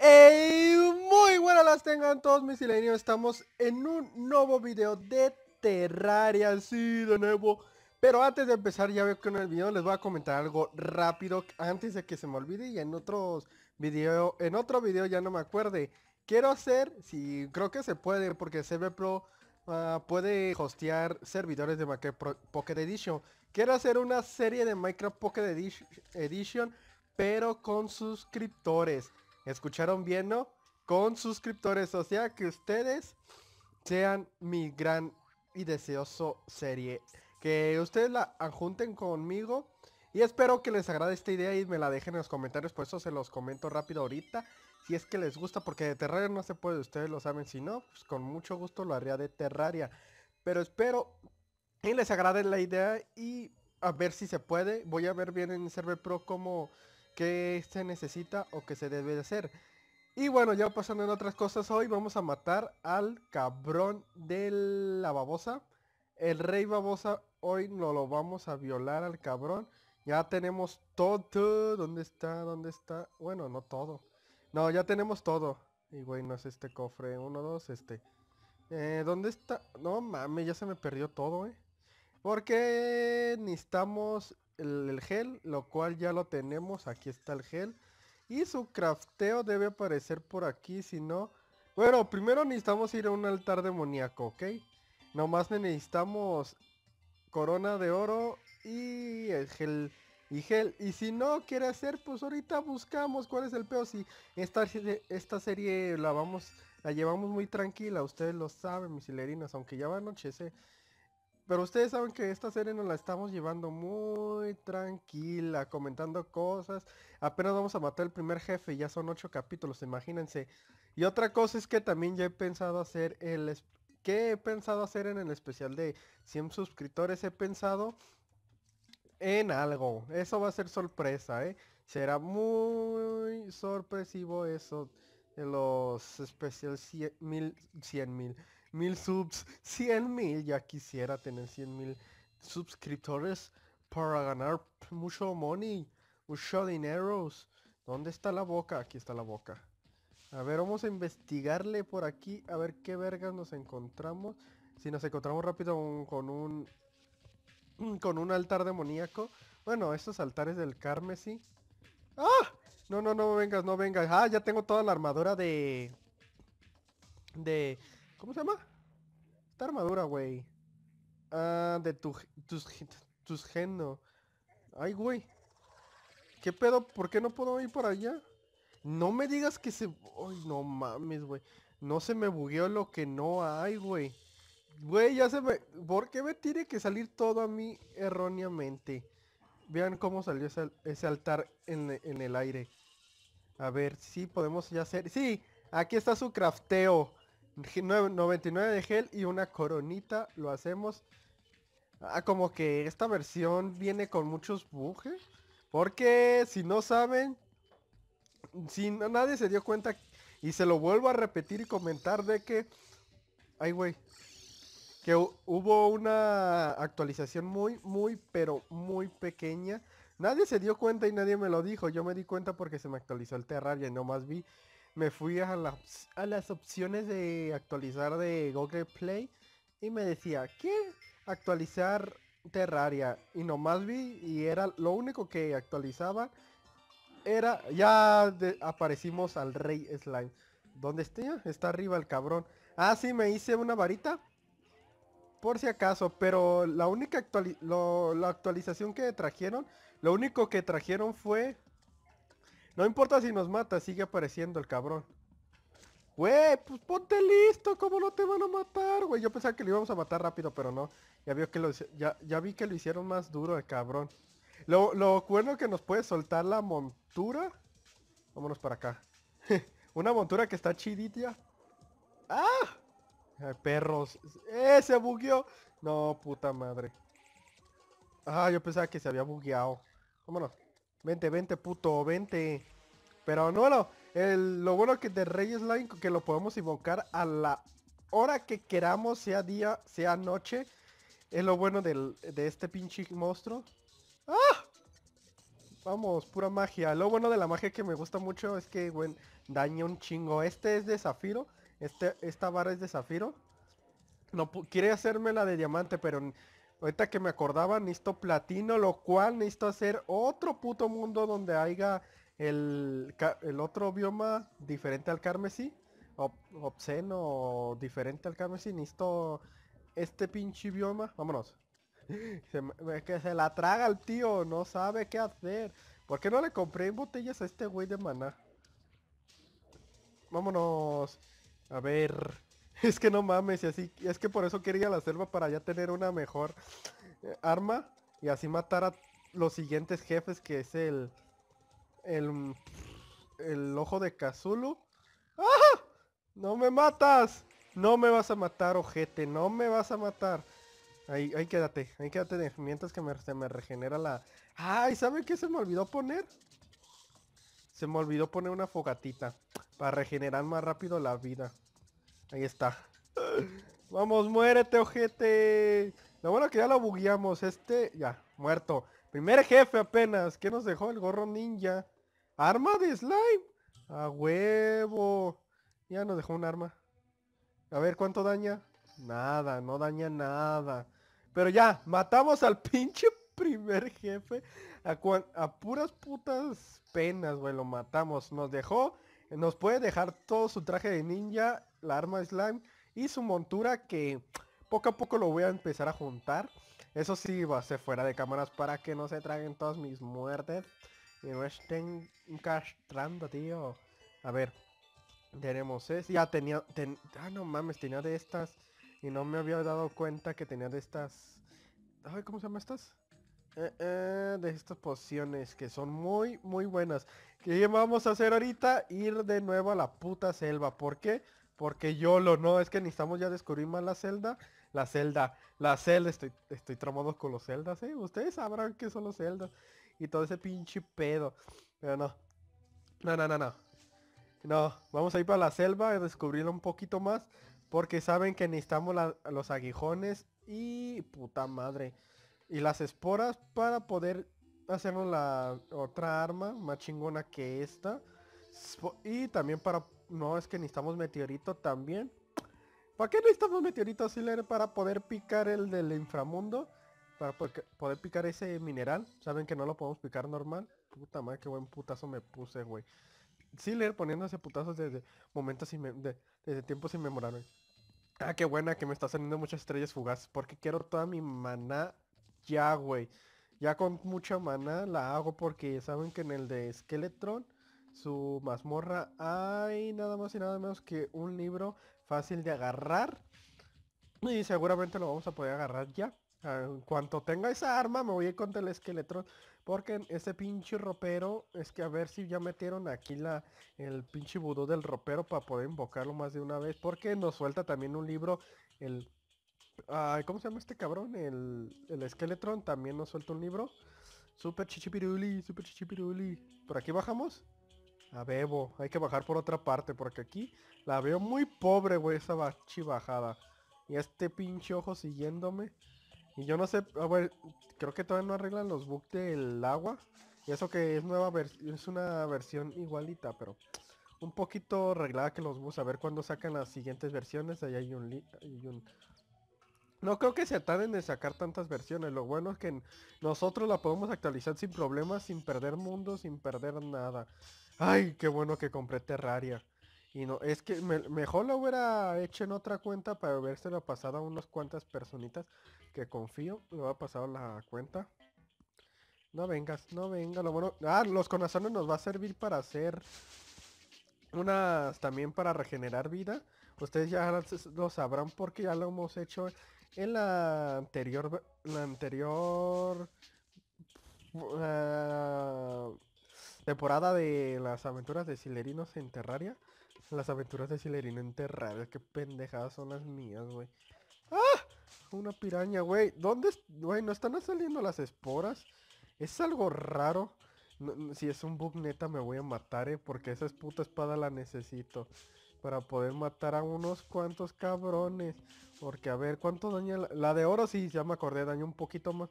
muy buenas las tengan todos mis silenios, estamos en un nuevo video de Terraria, sí, de nuevo Pero antes de empezar ya veo que en el video les voy a comentar algo rápido antes de que se me olvide y en otros video, en otro video ya no me acuerde Quiero hacer, si sí, creo que se puede porque CB Pro ah, puede hostear servidores de Minecraft Pocket Edition Quiero hacer una serie de Minecraft Pocket Edition pero con suscriptores Escucharon bien, ¿no? Con suscriptores, o sea que ustedes sean mi gran y deseoso serie. Que ustedes la junten conmigo. Y espero que les agrade esta idea y me la dejen en los comentarios. Por pues eso se los comento rápido ahorita. Si es que les gusta, porque de Terraria no se puede, ustedes lo saben. Si no, pues con mucho gusto lo haría de Terraria. Pero espero que les agrade la idea y a ver si se puede. Voy a ver bien en Server Pro cómo que se necesita o que se debe de hacer. Y bueno, ya pasando en otras cosas, hoy vamos a matar al cabrón de la babosa. El rey babosa, hoy no lo vamos a violar al cabrón. Ya tenemos todo. ¿Dónde está? ¿Dónde está? Bueno, no todo. No, ya tenemos todo. Y güey, no es este cofre. Uno, dos, este. Eh, ¿Dónde está? No mames, ya se me perdió todo, eh. Porque necesitamos el, gel, lo cual ya lo tenemos, aquí está el gel. Y su crafteo debe aparecer por aquí, si no... Bueno, primero necesitamos ir a un altar demoníaco, ¿ok? Nomás necesitamos corona de oro y el gel. Y gel. Y si no quiere hacer, pues ahorita buscamos cuál es el peo. Si esta, esta serie la vamos, la llevamos muy tranquila, ustedes lo saben, mis hilerinas, aunque ya va anochece pero ustedes saben que esta serie nos la estamos llevando muy tranquila, comentando cosas. Apenas vamos a matar el primer jefe, ya son ocho capítulos, imagínense. Y otra cosa es que también ya he pensado hacer el... ¿Qué he pensado hacer en el especial de 100 suscriptores? He pensado en algo. Eso va a ser sorpresa, ¿eh? Será muy sorpresivo eso de los especiales 100.000 mil subs, 100 mil, ya quisiera tener 100 mil suscriptores para ganar mucho money, mucho dineros. ¿Dónde está la boca? Aquí está la boca. A ver, vamos a investigarle por aquí, a ver qué vergas nos encontramos. Si nos encontramos rápido con un con un altar demoníaco. Bueno, estos altares del carmesí. ¡Ah! No, no, no vengas, no vengas. Ah, ya tengo toda la armadura de... De... ¿Cómo se llama? Esta armadura, güey. Ah, de tu, tus, tus geno. Ay, güey. ¿Qué pedo? ¿Por qué no puedo ir por allá? No me digas que se... Ay, no mames, güey. No se me bugueó lo que no hay, güey. Güey, ya se me... ¿Por qué me tiene que salir todo a mí erróneamente? Vean cómo salió ese, altar en, en, el aire. A ver, sí, podemos ya hacer... ¡Sí! Aquí está su crafteo. 99 de gel y una coronita lo hacemos. Ah, como que esta versión viene con muchos bujes Porque si no saben, si nadie se dio cuenta y se lo vuelvo a repetir y comentar de que... Ay, güey. Que hubo una actualización muy, muy, pero muy pequeña. Nadie se dio cuenta y nadie me lo dijo. Yo me di cuenta porque se me actualizó el Terraria y más vi me fui a, a las opciones de actualizar de Google Play y me decía, ¿qué? Actualizar Terraria. Y nomás vi y era lo único que actualizaba. Era, ya aparecimos al rey slime. ¿Dónde está? Está arriba el cabrón. Ah, sí, me hice una varita. Por si acaso, pero la única la actualización que trajeron, lo único que trajeron fue no importa si nos mata, sigue apareciendo el cabrón. Güey, pues ponte listo, ¿cómo no te van a matar, güey? Yo pensaba que lo íbamos a matar rápido, pero no. Ya, que ya, vi que lo hicieron más duro el cabrón. Lo, lo bueno que nos puede soltar la montura. Vámonos para acá. Una montura que está chidita. ¡Ah! Ay, perros. ¡Eh! Se bugueó. No, puta madre. Ah, yo pensaba que se había bugueado. Vámonos. Vente, vente, puto, vente. Pero no, no. lo bueno que de Reyes Line que lo podemos invocar a la hora que queramos, sea día, sea noche. Es lo bueno de este pinche monstruo. ¡Ah! Vamos, pura magia. Lo bueno de la magia que me gusta mucho es que, bueno, daña un chingo. Este es de zafiro. Este, esta barra es de zafiro. No quiere hacerme la de diamante, pero Ahorita que me acordaba, necesito platino, lo cual necesito hacer otro puto mundo donde haya el, otro bioma diferente al carmesí. obsceno diferente al carmesí. Necesito este pinche bioma. Vámonos. que se la traga el tío, no sabe qué hacer. ¿Por qué no le compré botellas a este güey de maná? Vámonos. A ver. Es que no mames, y así, es que por eso quería la selva para ya tener una mejor eh, arma y así matar a los siguientes jefes que es el el el ojo de Kazulu. ¡Ah! No me matas. No me vas a matar, ojete, no me vas a matar. Ahí, ahí quédate, ahí quédate mientras que se me regenera la... ¡Ay! ¿Saben qué se me olvidó poner? Se me olvidó poner una fogatita para regenerar más rápido la vida. Ahí está. Vamos, muérete, ojete. Lo bueno que ya lo bugueamos. Este, ya, muerto. Primer jefe apenas. ¿Qué nos dejó el gorro ninja? ¿Arma de slime? A huevo. Ya nos dejó un arma. A ver, ¿cuánto daña? Nada, no daña nada. Pero ya, matamos al pinche primer jefe. A, a puras putas penas, güey, lo matamos. Nos dejó nos puede dejar todo su traje de ninja, la arma slime y su montura que poco a poco lo voy a empezar a juntar. Eso sí, va a ser fuera de cámaras para que no se traguen todas mis muertes. Y no estén encastrando, tío. A ver. Tenemos es. Ya tenía... ah, no mames, tenía de estas. Y no me había dado cuenta que tenía de estas... Ay, ¿cómo se llama estas? Eh, eh, de estas pociones que son muy, muy buenas. ¿Qué vamos a hacer ahorita? Ir de nuevo a la puta selva. ¿Por qué? Porque yo lo no, es que necesitamos ya descubrir más la celda. La celda, la celda, estoy, estoy tramado con los celdas, y ¿eh? Ustedes sabrán que son los celdas. Y todo ese pinche pedo. Pero no. No, no, no, no. No, vamos a ir para la selva Y descubrir un poquito más. Porque saben que necesitamos los aguijones y puta madre y las esporas para poder hacernos la otra arma más chingona que esta. Y también para... No, es que necesitamos meteorito también. ¿Para qué necesitamos meteorito, Siler? Para poder picar el del inframundo. Para poder picar ese mineral. Saben que no lo podemos picar normal. Puta madre, qué buen putazo me puse, güey. Siler poniéndose putazos desde momentos de, desde tiempos inmemorables. Ah, qué buena que me está saliendo muchas estrellas fugaz Porque quiero toda mi maná ya, güey. Ya con mucha mana la hago porque saben que en el de Skeletron, su mazmorra, hay nada más y nada menos que un libro fácil de agarrar. Y seguramente lo vamos a poder agarrar ya. Ah, en cuanto tenga esa arma me voy a contra el Skeletron, Porque ese pinche ropero. Es que a ver si ya metieron aquí la el pinche vudú del ropero para poder invocarlo más de una vez. Porque nos suelta también un libro. El ¿Cómo se llama este cabrón? El, el Skeletron también nos suelta un libro. Super chichipiruli, super chichipiruli. ¿Por aquí bajamos? A Bebo. Hay que bajar por otra parte porque aquí la veo muy pobre, güey, esa bajada. Y este pinche ojo siguiéndome. Y yo no sé, a ah, creo que todavía no arreglan los bugs del agua. Y eso que es nueva es una versión igualita, pero un poquito arreglada que los bugs. A ver cuándo sacan las siguientes versiones. Ahí hay un, hay un no creo que se ataren de sacar tantas versiones. Lo bueno es que nosotros la podemos actualizar sin problemas, sin perder mundo, sin perder nada. Ay, qué bueno que compré Terraria. Y no, es que mejor lo hubiera hecho en otra cuenta para ha pasado a unas cuantas personitas que confío. Lo va a pasar la cuenta. No vengas, no venga, lo bueno... Ah, los corazones nos va a servir para hacer unas también para regenerar vida. Ustedes ya lo sabrán porque ya lo hemos hecho en la anterior, la anterior eh, temporada de las aventuras de Silerinos en Terraria. Las aventuras de Silerino en Terraria, qué pendejadas son las mías, güey. ¡Ah! Una piraña, güey. ¿Dónde, güey? ¿No están saliendo las esporas? Es algo raro. si es un bug neta me voy a matar, eh, porque esa es puta espada la necesito para poder matar a unos cuantos cabrones. Porque a ver, ¿cuánto daña la, de oro? Sí, ya me acordé, daño un poquito más.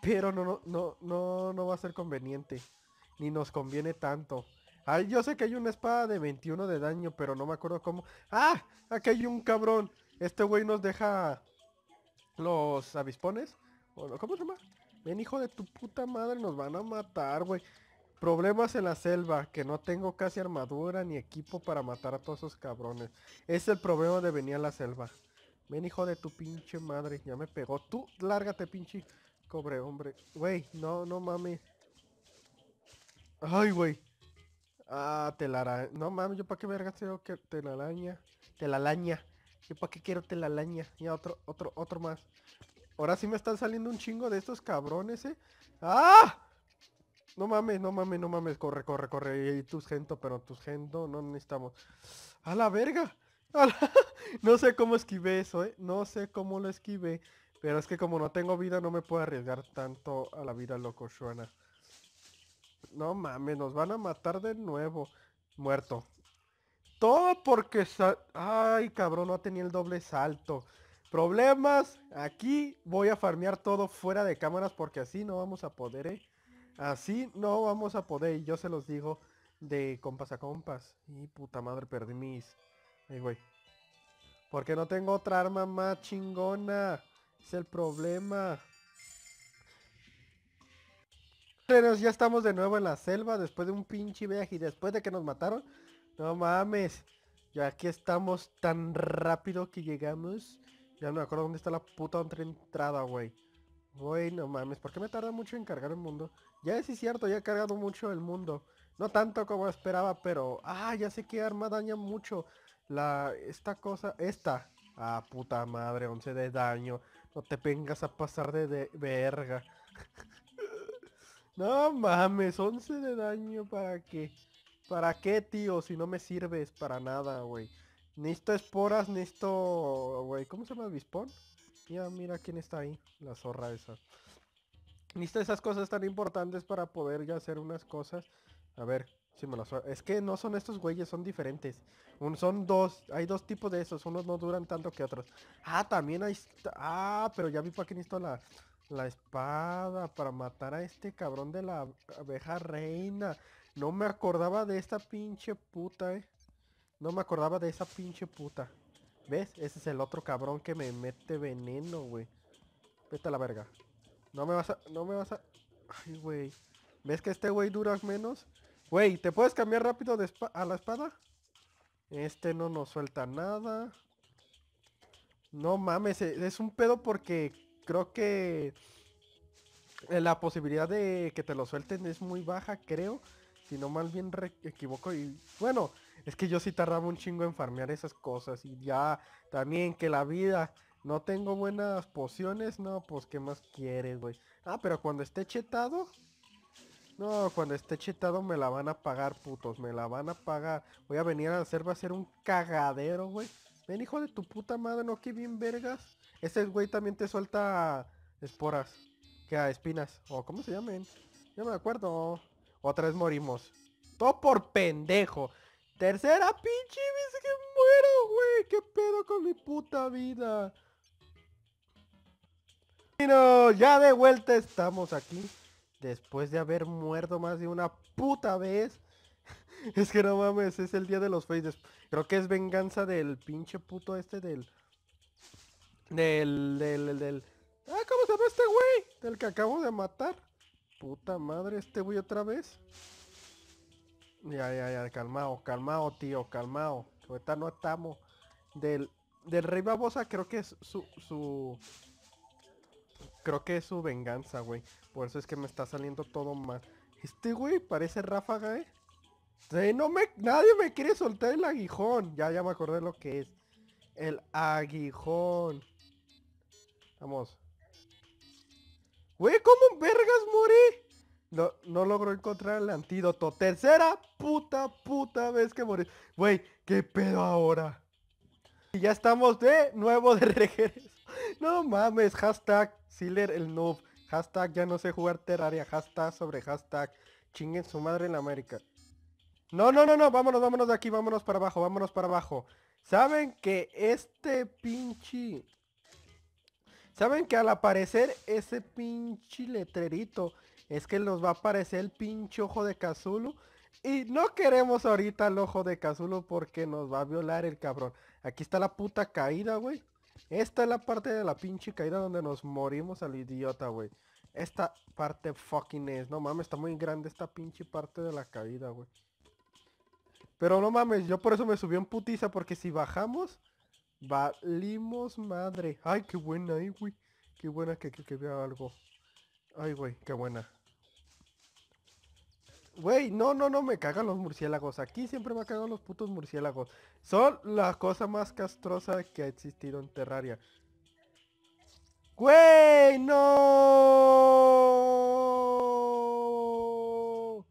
Pero no, no, no, no, no va a ser conveniente. Ni nos conviene tanto. Ay, yo sé que hay una espada de 21 de daño, pero no me acuerdo cómo. ¡Ah! Aquí hay un cabrón. Este güey nos deja los avispones. ¿Cómo se llama? Ven, hijo de tu puta madre, nos van a matar, güey. Problemas en la selva, que no tengo casi armadura ni equipo para matar a todos esos cabrones. Es el problema de venir a la selva. Ven hijo de tu pinche madre, ya me pegó. Tú, lárgate pinche cobre, hombre. Güey, no, no mames. Ay, güey. Ah, telaraña. No mames, yo para qué verga tengo que telaraña. laña Yo para qué quiero telaraña. Ya otro, otro, otro más. Ahora sí me están saliendo un chingo de estos cabrones, eh. ¡Ah! No mames, no mames, no mames, corre, corre, corre. Y tus gento, pero tus gento, no necesitamos. ¡A la verga! No sé cómo esquivé eso, eh. No sé cómo lo esquivé. Pero es que como no tengo vida, no me puedo arriesgar tanto a la vida loco, Shuana. No mames, nos van a matar de nuevo. Muerto. Todo porque... Sal... Ay, cabrón, no tenía el doble salto. Problemas. Aquí voy a farmear todo fuera de cámaras porque así no vamos a poder, eh. Así no vamos a poder, y yo se los digo de compas a compas. Y puta madre, perdí mis... Ay, güey. Porque no tengo otra arma más chingona. Es el problema. Pero ya estamos de nuevo en la selva después de un pinche viaje y después de que nos mataron. No mames. Ya aquí estamos tan rápido que llegamos. Ya no me acuerdo dónde está la puta otra entrada, güey. Güey, no mames. ¿Por qué me tarda mucho en cargar el mundo? Ya es cierto, ya ha cargado mucho el mundo. No tanto como esperaba, pero... Ah, ya sé que arma daña mucho. La... Esta cosa... Esta. Ah, puta madre, 11 de daño. No te vengas a pasar de, verga. no mames, 11 de daño, ¿para qué? ¿Para qué, tío? Si no me sirves para nada, güey. Necesito esporas, esto, Güey, ¿cómo se llama el bispón? Ya, mira quién está ahí. La zorra esa. Necesita esas cosas tan importantes para poder ya hacer unas cosas. A ver, si me las... Es que no son estos güeyes, son diferentes. son dos, hay dos tipos de esos. Unos no duran tanto que otros. Ah, también hay... Ah, pero ya vi para qué necesito la, la espada para matar a este cabrón de la abeja reina. No me acordaba de esta pinche puta, eh. No me acordaba de esa pinche puta. ¿Ves? Ese es el otro cabrón que me mete veneno, güey. Vete a la verga. No me vas a... No me vas a... Ay, güey. ¿Ves que este güey dura menos? Güey, ¿te puedes cambiar rápido de a la espada? Este no nos suelta nada. No mames, e-, es un pedo porque creo que eh, la posibilidad de que te lo suelten es muy baja, creo. Si no mal bien equivoco y bueno, es que yo sí tardaba un chingo en farmear esas cosas y ya también que la vida no tengo buenas pociones, no, pues ¿qué más quieres, güey? Ah, pero cuando esté chetado... No, cuando esté chetado me la van a pagar, putos, me la van a pagar. Voy a venir a hacer, va a ser un cagadero, güey. Ven, hijo de tu puta madre, no, que bien vergas. Ese güey también te suelta esporas. Que a espinas. O cómo se llamen. Ya me acuerdo. Otra vez morimos. Todo por pendejo. Tercera pinche Dice que muero, güey. ¿Qué pedo con mi puta vida? ya de vuelta estamos aquí. Después de haber muerto más de una puta vez. es que no mames, es el día de los faces. Creo que es venganza del pinche puto este del... Del, del, del, Ah, ¿cómo se llama este güey? Del que acabo de matar. Puta madre, este güey otra vez. Ya, ya, ya, Calmado, calmado, tío, calmao. está no estamos. Del, del Rey Babosa creo que es su... su Creo que es su venganza, güey. Por eso es que me está saliendo todo mal. Este güey parece ráfaga, eh. Sí, no me, nadie me quiere soltar el aguijón. Ya, ya me acordé lo que es. El aguijón. Vamos. Güey, ¿cómo vergas morí? No, no logró encontrar el antídoto. Tercera puta, puta vez que morí. Güey, ¿qué pedo ahora? Y ya estamos de nuevo de regreso. No mames, hashtag Siler, el noob. Hashtag ya no sé jugar Terraria. Hashtag sobre hashtag. Chinguen su madre en América. No, no, no, no. Vámonos, vámonos de aquí. Vámonos para abajo. Vámonos para abajo. Saben que este pinche... Saben que al aparecer ese pinche letrerito es que nos va a aparecer el pinche ojo de Cazulo. Y no queremos ahorita el ojo de Cazulo porque nos va a violar el cabrón. Aquí está la puta caída, güey. Esta es la parte de la pinche caída donde nos morimos al idiota, güey. Esta parte fucking es. No mames, está muy grande esta pinche parte de la caída, güey. Pero no mames, yo por eso me subí en putiza, porque si bajamos, valimos madre. Ay, qué buena, ahí, güey. Qué buena que, que, que vea algo. Ay, güey, qué buena. Güey, no, no, no, me cagan los murciélagos. Aquí siempre me cagan los putos murciélagos. Son la cosa más castrosa que ha existido en Terraria. Güey, no.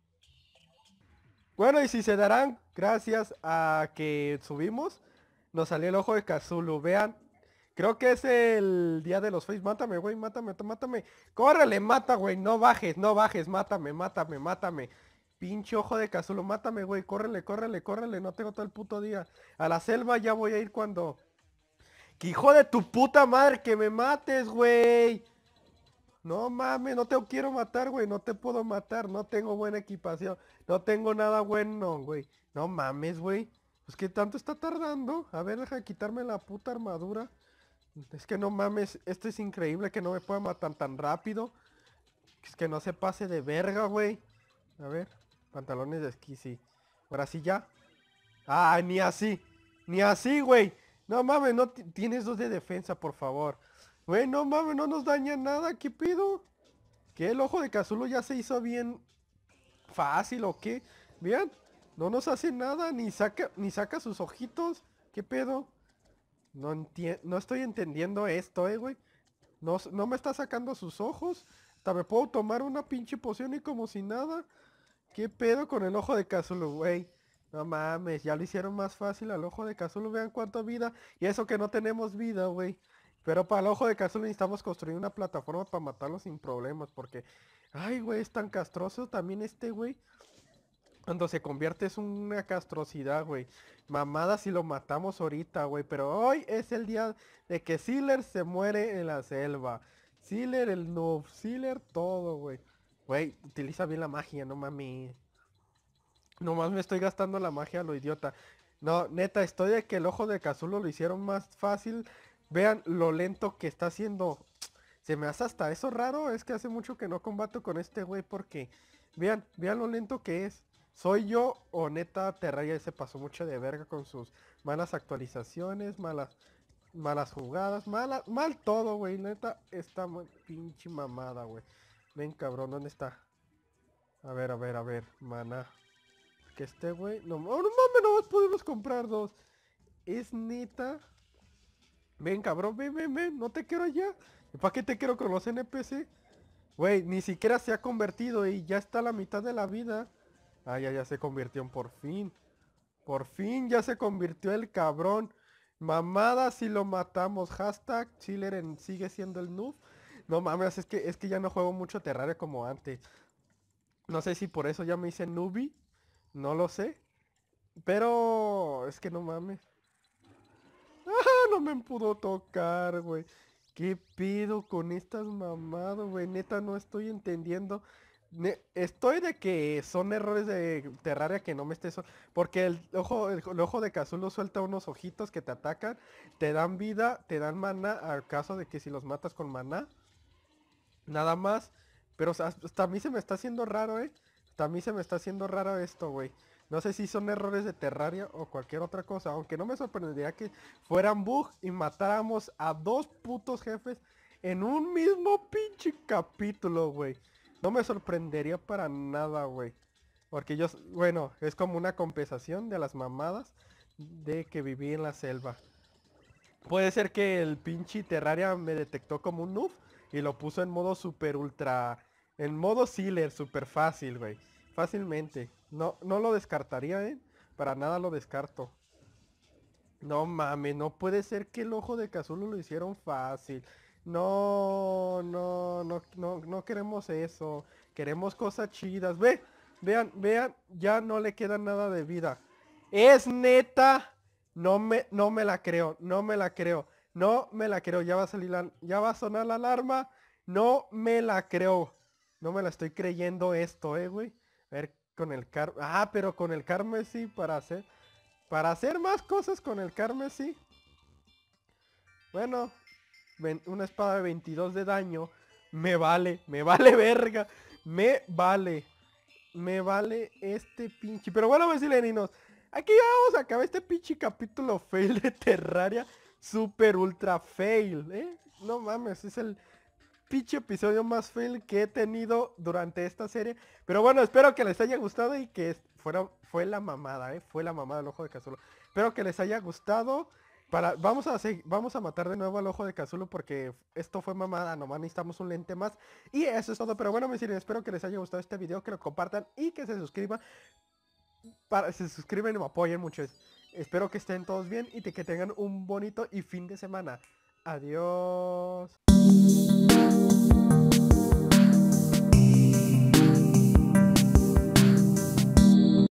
Bueno, y si se darán, gracias a que subimos, nos salió el ojo de Kazulu. Vean, creo que es el día de los face. Mátame, güey, mátame, mátame. Córrele, mata, güey. No bajes, no bajes, mátame, mátame, mátame. Pinche ojo de cazulo, mátame, güey. Córrele, córrele, córrele. No tengo todo el puto día. A la selva ya voy a ir cuando... Quijo hijo de tu puta madre! ¡Que me mates, güey! No mames, no te quiero matar, güey. No te puedo matar. No tengo buena equipación. No tengo nada bueno, güey. No mames, güey. Pues que tanto está tardando. A ver, deja quitarme la puta armadura. Es que no mames. Esto es increíble que no me pueda matar tan rápido. Es que no se pase de verga, güey. A ver. Pantalones de esquí, sí. Ahora sí ya. Ah, ni así. Ni así, güey. No mames, no tienes dos de defensa, por favor. Güey, no mames, no nos daña nada. ¿Qué pedo? Que el ojo de Cazulo ya se hizo bien fácil o qué. Vean, no nos hace nada, ni saca, ni saca sus ojitos. ¿Qué pedo? No, no estoy entendiendo esto, eh, güey. No, no me está sacando sus ojos. me puedo tomar una pinche poción y como si nada. ¿Qué pedo con el ojo de Cazulo, güey? No mames, ya lo hicieron más fácil al ojo de Cazulo vean cuánta vida. Y eso que no tenemos vida, güey. Pero para el ojo de Cazulo necesitamos construir una plataforma para matarlo sin problemas, porque... Ay, güey, es tan castroso también este, güey. Cuando se convierte es una castrosidad, güey. Mamada si lo matamos ahorita, güey. Pero hoy es el día de que Sealer se muere en la selva. Sealer el noob, Sealer todo, güey. Güey, utiliza bien la magia, no mami. Nomás me estoy gastando la magia lo idiota. No, neta, estoy de que el ojo de Cazulo lo hicieron más fácil. Vean lo lento que está haciendo. Se me hace hasta eso raro. Es que hace mucho que no combato con este güey porque... Vean, vean lo lento que es. Soy yo o neta Terraria se pasó mucho de verga con sus malas actualizaciones, malas malas jugadas, malas, mal todo, güey. Neta, está pinche mamada, güey. Ven, cabrón, ¿dónde está? A ver, a ver, a ver, mana Que este güey... No, oh, no mames, no más podemos comprar dos. Es neta. Ven, cabrón, ven, ven, ven. No te quiero allá. ¿Para qué te quiero con los NPC? Güey, ni siquiera se ha convertido y ya está la mitad de la vida. Ah, ya, ya se convirtió en por fin. Por fin ya se convirtió el cabrón. Mamada si lo matamos. Hashtag Chiller sigue siendo el noob. No mames, es que, es que ya no juego mucho Terraria como antes. No sé si por eso ya me hice Nubi. No lo sé. Pero es que no mames. ¡Ah! No me pudo tocar, güey. ¿Qué pido con estas mamadas, güey? Neta, no estoy entendiendo. estoy de que son errores de Terraria que no me estés... Porque el ojo, el, ojo de Cazulo suelta unos ojitos que te atacan, te dan vida, te dan maná al caso de que si los matas con maná. Nada más. Pero hasta a mí se me está haciendo raro, ¿eh? Hasta a mí se me está haciendo raro esto, güey. No sé si son errores de Terraria o cualquier otra cosa. Aunque no me sorprendería que fueran bug y matáramos a dos putos jefes en un mismo pinche capítulo, güey. No me sorprendería para nada, güey. Porque yo, bueno, es como una compensación de las mamadas de que viví en la selva. Puede ser que el pinche Terraria me detectó como un noob y lo puso en modo super ultra, en modo sealer, super fácil, güey. Fácilmente. No, no lo descartaría, ¿eh? Para nada lo descarto. No mames, no puede ser que el ojo de Cazulo lo hicieron fácil. No, no, no, no, queremos eso. Queremos cosas chidas. Ve, vean, vean, ya no le queda nada de vida. Es neta. No me, no me la creo, no me la creo. No me la creo, ya va a sonar la alarma. No me la creo. No me la estoy creyendo esto, eh, güey. A ver, con el car... Ah, pero con el carmesí para hacer... Para hacer más cosas con el carmesí. Bueno, una espada de 22 de daño. Me vale, me vale verga. Me vale. Me vale este pinche. Pero bueno, vecinos, pues, aquí vamos a acabar este pinche capítulo fail de Terraria super ultra fail, ¿eh? No mames, es el pinche episodio más fail que he tenido durante esta serie. Pero bueno, espero que les haya gustado y que fuera, fue la mamada, ¿eh? Fue la mamada el ojo de Cazulo. Espero que les haya gustado. Para, vamos, a vamos a matar de nuevo al ojo de Cazulo porque esto fue mamada, nomás necesitamos un lente más. Y eso es todo, pero bueno, mis sirve, espero que les haya gustado este video, que lo compartan y que se suscriban. Para, se suscriben y me apoyen mucho. Espero que estén todos bien y que tengan un bonito y fin de semana. Adiós.